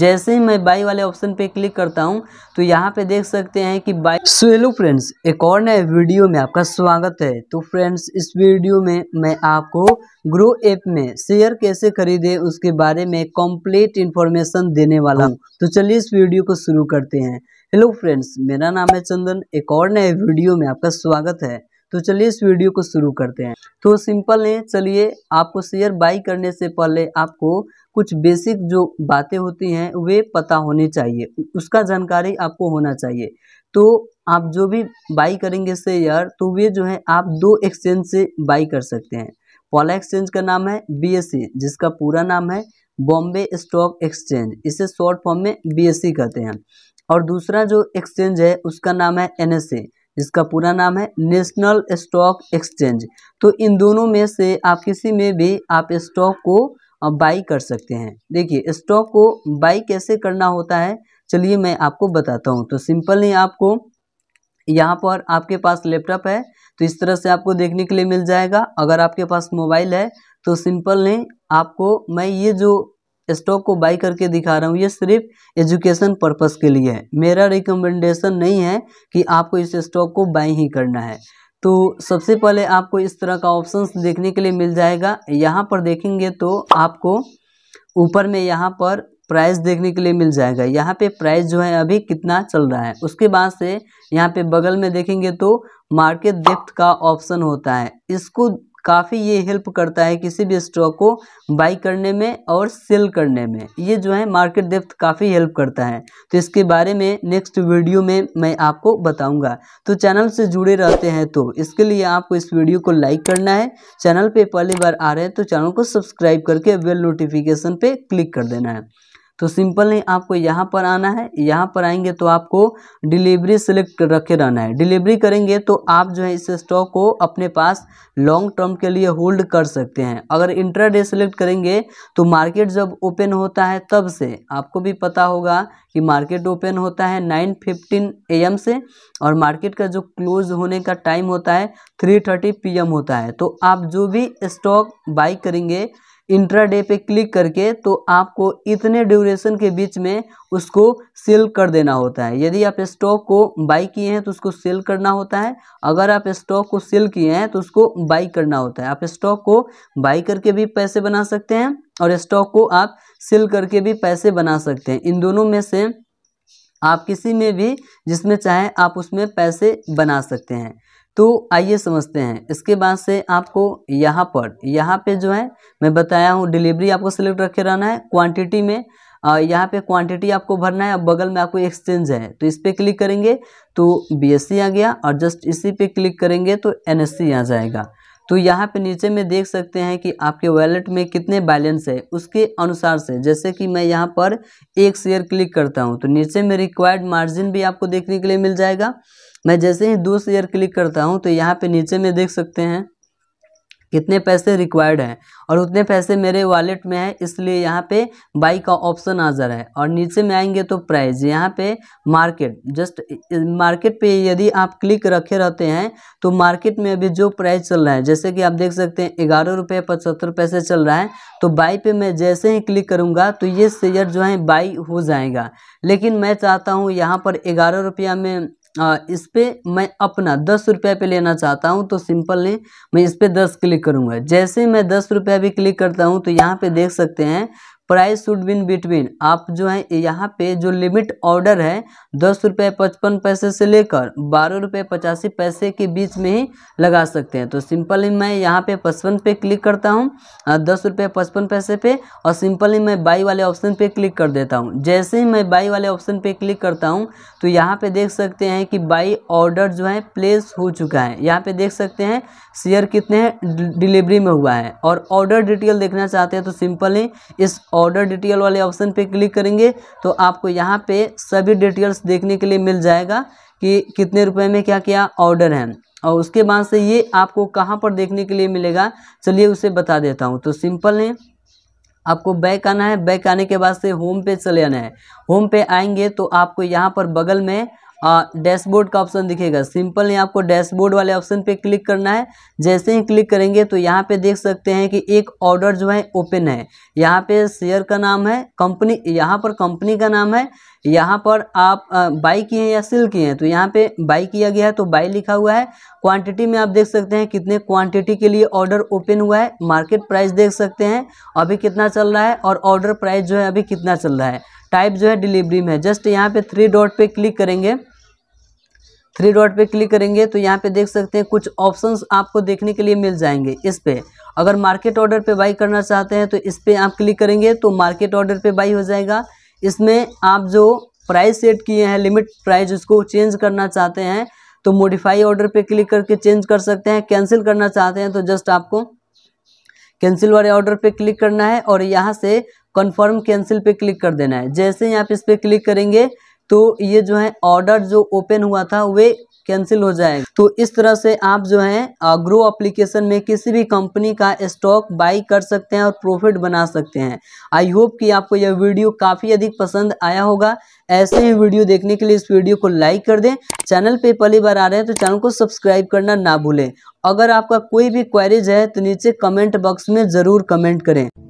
जैसे ही मैं बाई वाले ऑप्शन पे क्लिक करता हूँ तो यहाँ पे देख सकते हैं कि बाई सो हेलो फ्रेंड्स एक और नए वीडियो में आपका स्वागत है तो फ्रेंड्स इस वीडियो में मैं आपको ग्रो ऐप में शेयर कैसे खरीदे उसके बारे में कंप्लीट इन्फॉर्मेशन देने वाला हूँ तो चलिए इस वीडियो को शुरू करते हैं हेलो फ्रेंड्स मेरा नाम है चंदन एक और नए वीडियो में आपका स्वागत है तो चलिए इस वीडियो को शुरू करते हैं तो सिंपल है चलिए आपको शेयर बाई करने से पहले आपको कुछ बेसिक जो बातें होती हैं वे पता होनी चाहिए उसका जानकारी आपको होना चाहिए तो आप जो भी बाई करेंगे शेयर तो वे जो है आप दो एक्सचेंज से बाई कर सकते हैं पॉला एक्सचेंज का नाम है बी e, जिसका पूरा नाम है बॉम्बे स्टॉक एक्सचेंज इसे शॉर्ट फॉर्म में बी e कहते हैं और दूसरा जो एक्सचेंज है उसका नाम है एन इसका पूरा नाम है नेशनल स्टॉक एक्सचेंज तो इन दोनों में से आप किसी में भी आप स्टॉक को बाई कर सकते हैं देखिए स्टॉक को बाई कैसे करना होता है चलिए मैं आपको बताता हूँ तो सिंपली आपको यहाँ पर आपके पास लैपटॉप है तो इस तरह से आपको देखने के लिए मिल जाएगा अगर आपके पास मोबाइल है तो सिंपल नहीं आपको मैं ये जो स्टॉक को बाई करके दिखा रहा हूँ ये सिर्फ एजुकेशन पर्पस के लिए है मेरा रिकमेंडेशन नहीं है कि आपको इस स्टॉक को बाई ही करना है तो सबसे पहले आपको इस तरह का ऑप्शंस देखने के लिए मिल जाएगा यहाँ पर देखेंगे तो आपको ऊपर में यहाँ पर प्राइस देखने के लिए मिल जाएगा यहाँ पे प्राइस जो है अभी कितना चल रहा है उसके बाद से यहाँ पे बगल में देखेंगे तो मार्केट डेप्थ का ऑप्शन होता है इसको काफ़ी ये हेल्प करता है किसी भी स्टॉक को बाई करने में और सेल करने में ये जो है मार्केट डेप्थ काफ़ी हेल्प करता है तो इसके बारे में नेक्स्ट वीडियो में मैं आपको बताऊंगा तो चैनल से जुड़े रहते हैं तो इसके लिए आपको इस वीडियो को लाइक करना है चैनल पर पहली बार आ रहे हैं तो चैनल को सब्सक्राइब करके बेल नोटिफिकेशन पर क्लिक कर देना है तो सिंपल नहीं आपको यहाँ पर आना है यहाँ पर आएंगे तो आपको डिलीवरी सेलेक्ट रखे रहना है डिलीवरी करेंगे तो आप जो है इस स्टॉक को अपने पास लॉन्ग टर्म के लिए होल्ड कर सकते हैं अगर डे सेलेक्ट करेंगे तो मार्केट जब ओपन होता है तब से आपको भी पता होगा कि मार्केट ओपन होता है नाइन फिफ्टीन एम से और मार्केट का जो क्लोज होने का टाइम होता है थ्री थर्टी एम होता है तो आप जो भी स्टॉक बाई करेंगे इंट्राडे पे क्लिक करके तो आपको इतने ड्यूरेशन के बीच में उसको सेल कर देना होता है यदि आप स्टॉक को बाई किए हैं तो उसको सेल करना होता है अगर आप स्टॉक को सेल किए हैं तो उसको बाई करना होता है आप स्टॉक को बाई करके भी पैसे बना सकते हैं और स्टॉक को आप सेल करके भी पैसे बना सकते हैं इन दोनों में से आप किसी में भी जिसमें चाहें आप उसमें पैसे बना सकते हैं तो आइए समझते हैं इसके बाद से आपको यहाँ पर यहाँ पे जो है मैं बताया हूँ डिलीवरी आपको सिलेक्ट रखे रहना है क्वांटिटी में यहाँ पे क्वांटिटी आपको भरना है बगल में आपको एक्सचेंज है तो इस पर क्लिक करेंगे तो बीएससी आ गया और जस्ट इसी पे क्लिक करेंगे तो एनएससी आ जाएगा तो यहाँ पे नीचे में देख सकते हैं कि आपके वैलेट में कितने बैलेंस है उसके अनुसार से जैसे कि मैं यहाँ पर एक शेयर क्लिक करता हूँ तो नीचे में रिक्वायर्ड मार्जिन भी आपको देखने के लिए मिल जाएगा मैं जैसे ही दो शेयर क्लिक करता हूँ तो यहाँ पे नीचे में देख सकते हैं कितने पैसे रिक्वायर्ड हैं और उतने पैसे मेरे वॉलेट में है इसलिए यहाँ पे बाई का ऑप्शन रहा है और नीचे में आएंगे तो प्राइस यहाँ पे मार्केट जस्ट मार्केट पे यदि आप क्लिक रखे रहते हैं तो मार्केट में अभी जो प्राइस चल रहा है जैसे कि आप देख सकते हैं ग्यारह रुपये पचहत्तर पैसे चल रहा है तो बाई पे मैं जैसे ही क्लिक करूँगा तो ये शेयर जो है बाई हो जाएगा लेकिन मैं चाहता हूँ यहाँ पर ग्यारह रुपया में इस पर मैं अपना दस रुपये पे लेना चाहता हूँ तो सिंपल नहीं मैं इस पर दस क्लिक करूँगा जैसे मैं दस रुपये भी क्लिक करता हूँ तो यहाँ पे देख सकते हैं प्राइस शुड बिन बिटवीन आप जो है यहाँ पे जो लिमिट ऑर्डर है दस रुपये पचपन पैसे से लेकर बारह रुपये पचासी पैसे के बीच में ही लगा सकते हैं तो सिंपली मैं यहाँ पे पचपन पे क्लिक करता हूँ दस रुपये पचपन पैसे पे और सिंपली मैं बाई वाले ऑप्शन पे क्लिक कर देता हूँ जैसे ही मैं बाई वाले ऑप्शन पे क्लिक करता हूँ तो यहाँ पे देख सकते हैं कि बाई ऑर्डर जो है प्लेस हो चुका है यहाँ पे देख सकते हैं शेयर कितने डिलीवरी में हुआ है और ऑर्डर डिटेल देखना चाहते हैं तो सिंपली इस ऑर्डर डिटेल वाले ऑप्शन पे क्लिक करेंगे तो आपको यहाँ पे सभी डिटेल्स देखने के लिए मिल जाएगा कि कितने रुपए में क्या क्या ऑर्डर है और उसके बाद से ये आपको कहाँ पर देखने के लिए मिलेगा चलिए उसे बता देता हूँ तो सिंपल है आपको बैक आना है बैक आने के बाद से होम पे चले आना है होम पे आएंगे तो आपको यहाँ पर बगल में डैशबोर्ड हाँ, का ऑप्शन दिखेगा सिंपल यहाँ आपको डैशबोर्ड वाले ऑप्शन पे क्लिक करना है जैसे ही क्लिक करेंगे तो यहाँ पे देख सकते हैं कि एक ऑर्डर जो है ओपन है यहाँ पे शेयर का नाम है कंपनी यहाँ पर कंपनी का नाम है यहाँ पर आप बाई किए हैं या सेल किए हैं तो यहाँ पे बाई किया गया है तो बाई लिखा हुआ है क्वांटिटी में आप देख सकते हैं कितने क्वांटिटी के लिए ऑर्डर ओपन हुआ है मार्केट प्राइस देख सकते हैं अभी कितना चल रहा है और ऑर्डर प्राइस जो है अभी कितना चल रहा है टाइप जो है डिलीवरी में है जस्ट यहाँ पे थ्री डॉट पे क्लिक करेंगे थ्री डॉट पे क्लिक करेंगे तो यहाँ पे देख सकते हैं कुछ ऑप्शंस आपको देखने के लिए मिल जाएंगे इस पर अगर मार्केट ऑर्डर पे बाई करना चाहते हैं तो इस पर आप क्लिक करेंगे तो मार्केट ऑर्डर पे बाई हो जाएगा इसमें आप जो प्राइस सेट किए हैं लिमिट प्राइस उसको चेंज करना चाहते हैं तो मोडिफाई ऑर्डर पे क्लिक करके चेंज कर सकते हैं कैंसिल करना चाहते हैं तो जस्ट आपको कैंसिल वाले ऑर्डर पे क्लिक करना है और यहाँ से कन्फर्म कैंसिल पे क्लिक कर देना है जैसे यहाँ पे इस पर क्लिक करेंगे तो ये जो है ऑर्डर जो ओपन हुआ था वे कैंसिल हो जाएगा तो इस तरह से आप जो है ग्रो अप्लीकेशन में किसी भी कंपनी का स्टॉक बाई कर सकते हैं और प्रॉफिट बना सकते हैं आई होप कि आपको यह वीडियो काफ़ी अधिक पसंद आया होगा ऐसे ही वीडियो देखने के लिए इस वीडियो को लाइक कर दें चैनल पे पहली बार आ रहे हैं तो चैनल को सब्सक्राइब करना ना भूलें अगर आपका कोई भी क्वेरीज है तो नीचे कमेंट बॉक्स में ज़रूर कमेंट करें